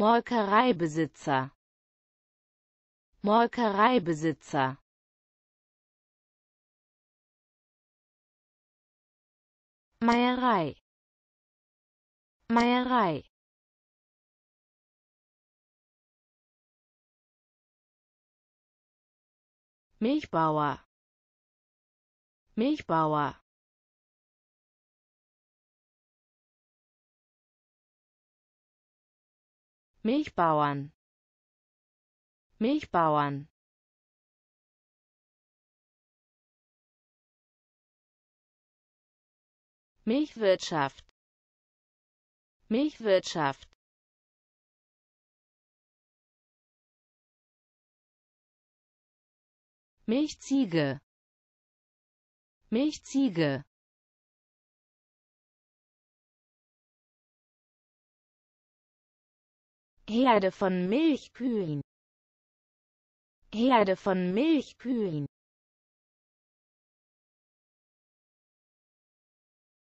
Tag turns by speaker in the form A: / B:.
A: Molkereibesitzer Molkereibesitzer Meierei Meierei Milchbauer Milchbauer Milchbauern Milchbauern Milchwirtschaft Milchwirtschaft Milchziege Milchziege Herde von Milchkühen. Herde von Milchkühen.